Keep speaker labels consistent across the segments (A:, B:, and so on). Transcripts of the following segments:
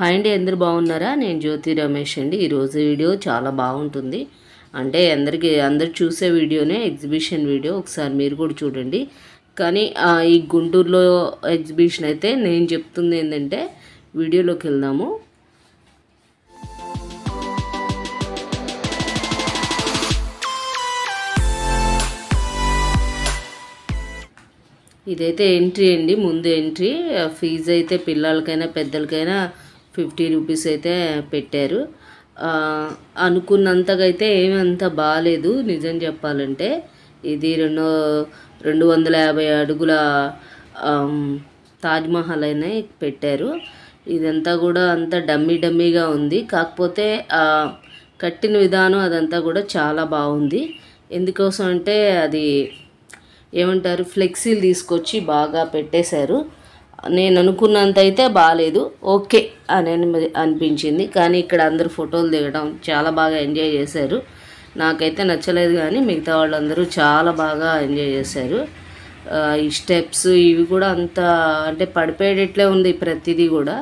A: hi అండి అందరు బాగున్నారా నేను జ్యోతి రమేష్ అండి ఈరోజు వీడియో చాలా బాగుంటుంది అంటే అందరికీ అందరు చూసే వీడియోనే ఎగ్జిబిషన్ వీడియో ఒకసారి మీరు కూడా చూడండి కానీ ఈ గుంటూరులో ఎగ్జిబిషన్ అయితే నేను చెప్తుంది ఏంటంటే వీడియోలోకి వెళ్దాము ఇదైతే ఎంట్రీ అండి ముందు ఎంట్రీ ఫీజు అయితే పిల్లలకైనా పెద్దలకైనా ఫిఫ్టీ రూపీస్ అయితే పెట్టారు అనుకున్నంతగా అయితే అంత బాగాలేదు నిజం చెప్పాలంటే ఇది రెండు రెండు వందల యాభై అడుగుల తాజ్మహల్ అయినా పెట్టారు ఇదంతా కూడా అంత డమ్మీ డమ్మీగా ఉంది కాకపోతే కట్టిన విధానం అదంతా కూడా చాలా బాగుంది ఎందుకోసం అంటే అది ఏమంటారు ఫ్లెక్సీలు తీసుకొచ్చి బాగా పెట్టేశారు నేను అనుకున్నంత అయితే బాగాలేదు ఓకే అని అనిపించింది కానీ ఇక్కడ అందరూ ఫోటోలు దిగడం చాలా బాగా ఎంజాయ్ చేశారు నాకైతే నచ్చలేదు కానీ మిగతా వాళ్ళందరూ చాలా బాగా ఎంజాయ్ చేశారు ఈ స్టెప్స్ ఇవి కూడా అంత అంటే పడిపోయేటట్లే ఉంది ప్రతిదీ కూడా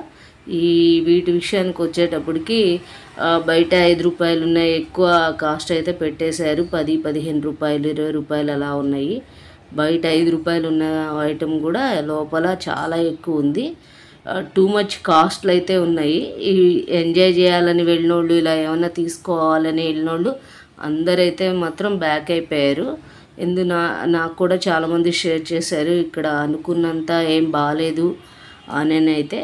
A: ఈ వీటి విషయానికి వచ్చేటప్పటికి బయట ఐదు రూపాయలు ఉన్నాయి ఎక్కువ కాస్ట్ అయితే పెట్టేశారు పది పదిహేను రూపాయలు ఇరవై రూపాయలు అలా ఉన్నాయి బయట ఐదు రూపాయలు ఉన్న ఐటెం కూడా లోపల చాలా ఎక్కువ ఉంది టూ మచ్ కాస్ట్లు అయితే ఉన్నాయి ఈ ఎంజాయ్ చేయాలని వెళ్ళినోళ్ళు ఇలా ఏమైనా తీసుకోవాలని వెళ్ళిన వాళ్ళు అందరైతే మాత్రం బ్యాక్ అయిపోయారు ఎందు నాకు కూడా చాలామంది షేర్ చేశారు ఇక్కడ అనుకున్నంత ఏం బాగాలేదు అయితే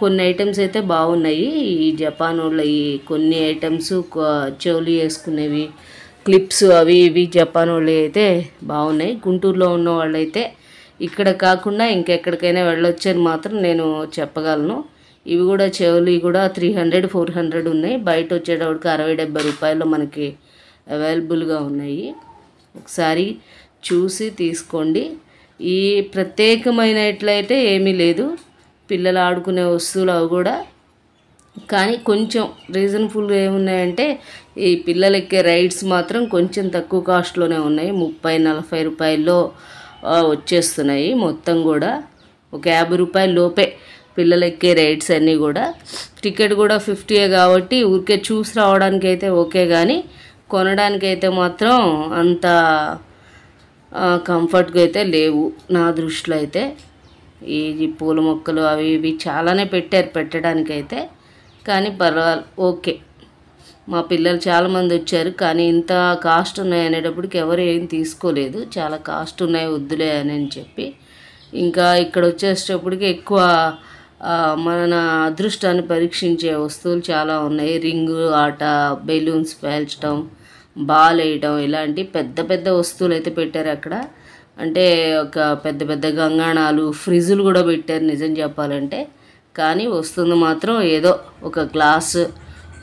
A: కొన్ని ఐటమ్స్ అయితే బాగున్నాయి ఈ జపాన్ వాళ్ళ ఈ కొన్ని ఐటమ్స్ చెవులు వేసుకునేవి క్లిప్స్ అవి ఇవి జపాన్ వాళ్ళు అయితే బాగున్నాయి గుంటూరులో ఉన్న వాళ్ళైతే ఇక్కడ కాకుండా ఇంకెక్కడికైనా వెళ్ళొచ్చని మాత్రం నేను చెప్పగలను ఇవి కూడా చెవులు కూడా త్రీ హండ్రెడ్ ఫోర్ హండ్రెడ్ ఉన్నాయి బయట వచ్చేటప్పటికి అరవై డెబ్బై రూపాయలు మనకి అవైలబుల్గా ఉన్నాయి ఒకసారి చూసి తీసుకోండి ఈ ప్రత్యేకమైనట్లయితే ఏమీ లేదు పిల్లలు ఆడుకునే వస్తువులు అవి కూడా కానీ కొంచెం రీజన్ఫుల్గా ఏమున్నాయంటే ఈ పిల్లలెక్కే రైడ్స్ మాత్రం కొంచెం తక్కువ కాస్ట్లోనే ఉన్నాయి ముప్పై నలభై రూపాయల్లో వచ్చేస్తున్నాయి మొత్తం కూడా ఒక యాభై రూపాయల లోపే పిల్లలు ఎక్కే రైడ్స్ అన్నీ కూడా టికెట్ కూడా ఫిఫ్టీయే కాబట్టి ఊరికే చూసి రావడానికి అయితే ఓకే కానీ కొనడానికి అయితే మాత్రం అంత కంఫర్ట్గా అయితే లేవు నా దృష్టిలో అయితే ఈ పూల మొక్కలు అవి ఇవి చాలానే పెట్టారు పెట్టడానికైతే కానీ పర్వాలే ఓకే మా పిల్లలు చాలామంది వచ్చారు కానీ ఇంత కాస్ట్ ఉన్నాయి అనేటప్పటికి ఎవరు ఏం తీసుకోలేదు చాలా కాస్ట్ ఉన్నాయి వద్దులే అని చెప్పి ఇంకా ఇక్కడ వచ్చేసేటప్పటికి ఎక్కువ మన అదృష్టాన్ని పరీక్షించే వస్తువులు చాలా ఉన్నాయి రింగు ఆట బెలూన్స్ పేల్చడం బాల్ వేయడం ఇలాంటి పెద్ద పెద్ద వస్తువులు అయితే పెట్టారు అక్కడ అంటే ఒక పెద్ద పెద్ద గంగాణాలు ఫ్రిజ్లు కూడా పెట్టారు నిజం చెప్పాలంటే కానీ వస్తుంది మాత్రం ఏదో ఒక గ్లాసు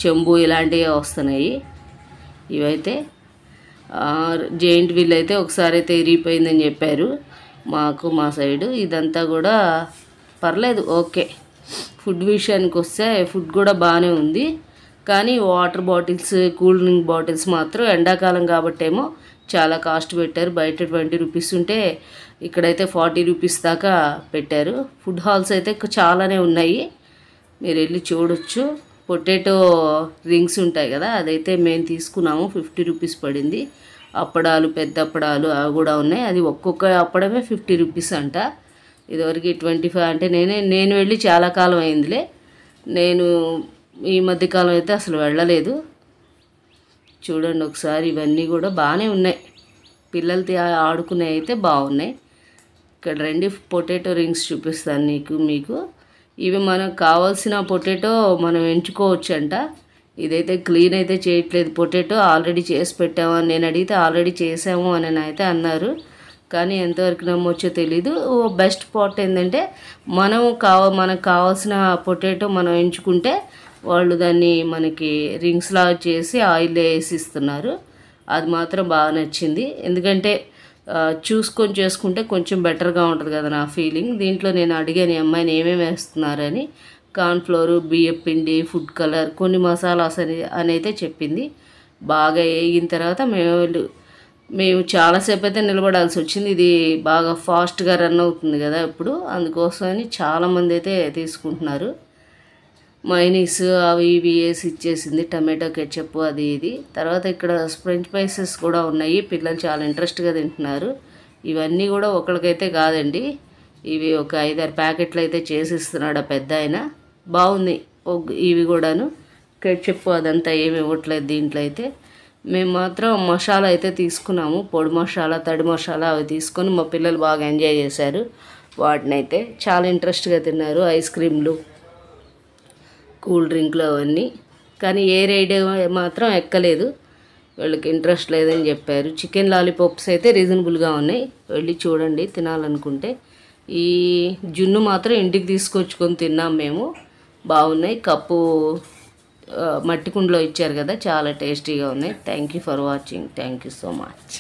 A: చెంబు ఇలాంటివి వస్తున్నాయి ఇవైతే జెయింట్ వీల్ అయితే ఒకసారి అయితే ఇరిగిపోయిందని చెప్పారు మాకు మా సైడు ఇదంతా కూడా పర్లేదు ఓకే ఫుడ్ విషయానికి వస్తే ఫుడ్ కూడా బాగానే ఉంది కానీ water bottles cool drink bottles మాత్రం ఎండాకాలం కాబట్టేమో చాలా కాస్ట్ పెట్టారు బయట ట్వంటీ రూపీస్ ఉంటే ఇక్కడైతే ఫార్టీ రూపీస్ దాకా పెట్టారు ఫుడ్ హాల్స్ అయితే చాలానే ఉన్నాయి మీరు వెళ్ళి చూడొచ్చు పొటాటో రింగ్స్ ఉంటాయి కదా అదైతే మేము తీసుకున్నాము ఫిఫ్టీ రూపీస్ పడింది అప్పడాలు పెద్ద అప్పడాలు అవి కూడా ఉన్నాయి అది ఒక్కొక్క అప్పడమే ఫిఫ్టీ రూపీస్ అంట ఇదివరకు ట్వంటీ ఫైవ్ అంటే నేనే నేను వెళ్ళి చాలా కాలం అయిందిలే నేను ఈ మధ్యకాలం అయితే అసలు వెళ్ళలేదు చూడండి ఒకసారి ఇవన్నీ కూడా బాగానే ఉన్నాయి పిల్లలు ఆడుకునే అయితే బాగున్నాయి ఇక్కడ రెండు పొటాటో రింగ్స్ చూపిస్తాను నీకు మీకు ఇవి మనకు కావాల్సిన పొటాటో మనం ఎంచుకోవచ్చు అంట ఇదైతే క్లీన్ అయితే చేయట్లేదు పొటాటో ఆల్రెడీ చేసి పెట్టాము అని నేను అడిగితే ఆల్రెడీ చేసాము అని అయితే అన్నారు కానీ ఎంతవరకు నమ్మొచ్చో తెలీదు బెస్ట్ పార్ట్ ఏంటంటే మనం కావ మనకు కావాల్సిన పొటాటో మనం ఎంచుకుంటే వాళ్ళు దాన్ని మనకి రింగ్స్ లాగా చేసి ఆయిల్ వేసి ఇస్తున్నారు అది మాత్రం బాగా నచ్చింది ఎందుకంటే చూసుకొని చేసుకుంటే కొంచెం బెటర్గా ఉంటుంది కదా నా ఫీలింగ్ దీంట్లో నేను అడిగాను అమ్మాయిని ఏమేమి వేస్తున్నారని కార్న్ఫ్లోరు బియ్యం పిండి ఫుడ్ కలర్ కొన్ని మసాలాస్ అని అయితే చెప్పింది బాగా వేగిన తర్వాత మేము మేము చాలాసేపు అయితే నిలబడాల్సి వచ్చింది ఇది బాగా ఫాస్ట్గా రన్ అవుతుంది కదా ఇప్పుడు అందుకోసమని చాలామంది అయితే తీసుకుంటున్నారు మైనీస్ అవి ఇవి వేసి ఇచ్చేసింది టమాటో కెచప్ అది ఇది తర్వాత ఇక్కడ ఫ్రెంచ్ ఫ్రైసెస్ కూడా ఉన్నాయి పిల్లలు చాలా ఇంట్రెస్ట్గా తింటున్నారు ఇవన్నీ కూడా ఒకరికైతే కాదండి ఇవి ఒక ఐదారు ప్యాకెట్లు అయితే చేసిస్తున్నాడు ఆ పెద్ద ఆయన బాగుంది ఇవి కూడాను కెచ్చప్పు అదంతా ఏమి ఇవ్వట్లేదు దీంట్లో అయితే మేము మాత్రం మసాలా అయితే తీసుకున్నాము పొడి మసాలా తడి మసాలా అవి తీసుకొని మా పిల్లలు బాగా ఎంజాయ్ చేశారు వాటినైతే చాలా ఇంట్రెస్ట్గా తిన్నారు ఐస్ క్రీమ్లు కూల్ డ్రింక్లు అవన్నీ కానీ ఏ రైడ్ మాత్రం ఎక్కలేదు వీళ్ళకి ఇంట్రెస్ట్ లేదని చెప్పారు చికెన్ లాలీపాప్స్ అయితే రీజనబుల్గా ఉన్నాయి వెళ్ళి చూడండి తినాలనుకుంటే ఈ జున్ను మాత్రం ఇంటికి తీసుకొచ్చుకొని తిన్నాం మేము బాగున్నాయి కప్పు మట్టి కుండలో ఇచ్చారు కదా చాలా టేస్టీగా ఉన్నాయి thank you for watching thank you so much